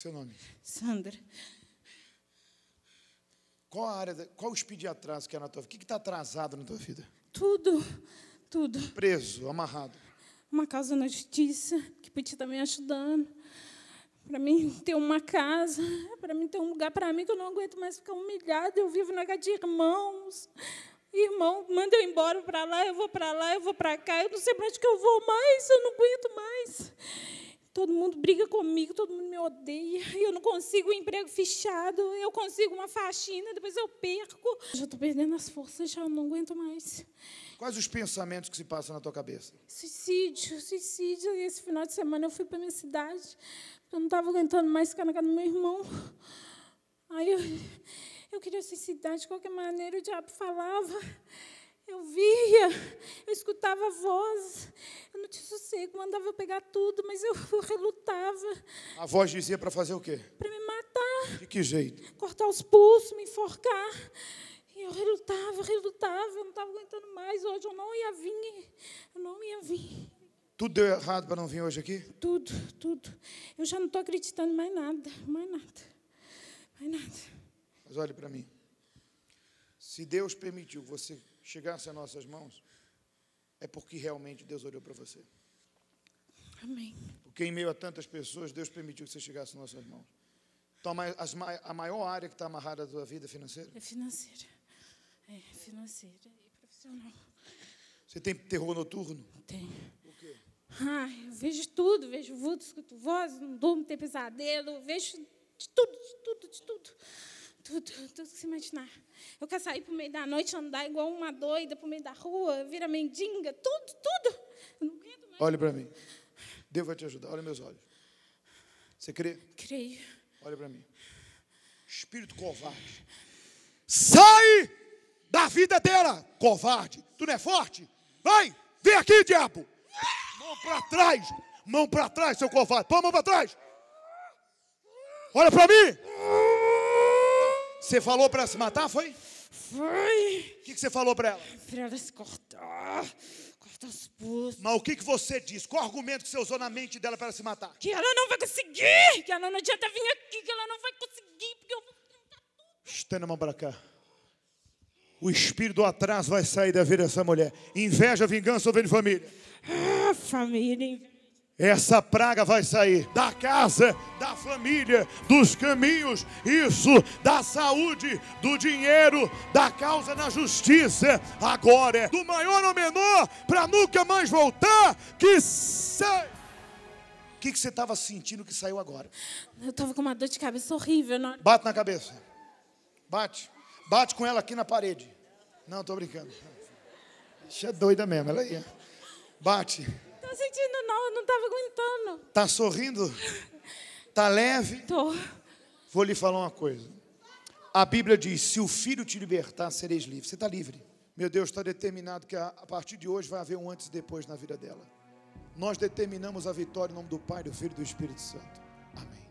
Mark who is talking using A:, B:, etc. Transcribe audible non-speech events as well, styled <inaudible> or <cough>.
A: Seu nome? Sandra. Qual a área, qual o speed de atraso que é na tua vida? O que está atrasado na tua vida? Tudo, tudo. Preso, amarrado.
B: Uma causa na justiça, que podia estar tá me ajudando. Para mim ter uma casa, para mim ter um lugar para mim, que eu não aguento mais ficar humilhada. Eu vivo na casa de irmãos. Irmão, manda eu embora para lá, eu vou para lá, eu vou para cá, eu não sei para onde que eu vou mais, eu não aguento mais. Todo mundo briga comigo, todo mundo me odeia. Eu não consigo um emprego fechado, eu consigo uma faxina, depois eu perco. Já estou perdendo as forças, já não aguento mais.
A: Quais os pensamentos que se passam na tua cabeça?
B: Suicídio, suicídio. Esse final de semana eu fui para minha cidade. Eu não estava aguentando mais ficar na casa do meu irmão. Aí eu, eu queria suicidar de qualquer maneira, o diabo falava. Eu via, escutava a voz, eu não tinha sossego, mandava eu pegar tudo, mas eu, eu <laughs> relutava.
A: A voz dizia para fazer o quê? Para
B: me matar. De
A: que jeito?
B: Cortar os pulsos, me enforcar. E eu relutava, relutava, eu não estava aguentando mais. Hoje eu não ia vir, eu não ia vir.
A: Tudo deu errado para não vir hoje aqui?
B: Tudo, tudo. Eu já não estou acreditando mais nada,
A: mais nada, mais nada. Mas olhe para mim. Se Deus permitiu que você chegasse às nossas mãos, é porque realmente Deus olhou para você. Amém. Porque em meio a tantas pessoas, Deus permitiu que você chegasse em nossas mãos. Então, a maior área que está amarrada da sua vida é financeira? É financeira.
B: É financeira e profissional.
A: Você tem terror noturno? Tenho. Por
B: quê? Ai, eu vejo tudo, vejo vultos, escuto vozes, não durmo, tenho pesadelo, vejo de tudo, de tudo, de tudo tudo, tudo que se imaginar. Eu quero sair para o meio da noite, andar igual uma doida para o meio da rua, vira mendiga, tudo, tudo.
A: Olhe para mim. Deus vai te ajudar. Olha meus olhos. Você crê? Creio. Olha para mim. Espírito covarde. Sai da vida dela, covarde. Tu não é forte? Vai, vem aqui, diabo. Mão para trás. Mão para trás, seu covarde. Põe a mão para trás. Olha para mim. Você falou para se matar, foi? Foi. O que, que, você falou para ela? Para ela se cortar. Cortar os pulsos. Mas o que, que você disse? Qual argumento que você usou na mente dela para ela se matar? Que ela não vai conseguir. Que ela não adianta vir aqui. Que ela não vai conseguir. Porque eu vou tentar tudo. a mão para cá. O espírito do atraso vai sair da vida dessa mulher. Inveja, vingança, ou vem de família. Ah, família, inveja. Essa praga vai sair da casa, da família, dos caminhos, isso, da saúde, do dinheiro, da causa na justiça, agora, é do maior ao menor, para nunca mais voltar. Que sai. O que, que você estava sentindo que saiu agora? Eu estava com uma dor de cabeça horrível. Não... Bate na cabeça. Bate. Bate com ela aqui na parede. Não, estou brincando. Isso é doida mesmo. Ela ia. Bate
B: sentindo, não, eu não estava aguentando.
A: Tá sorrindo? Tá leve? Tô. Vou lhe falar uma coisa. A Bíblia diz: se o filho te libertar, sereis livre. Você está livre. Meu Deus está determinado que a partir de hoje vai haver um antes e depois na vida dela. Nós determinamos a vitória em nome do Pai, do Filho e do Espírito Santo. Amém.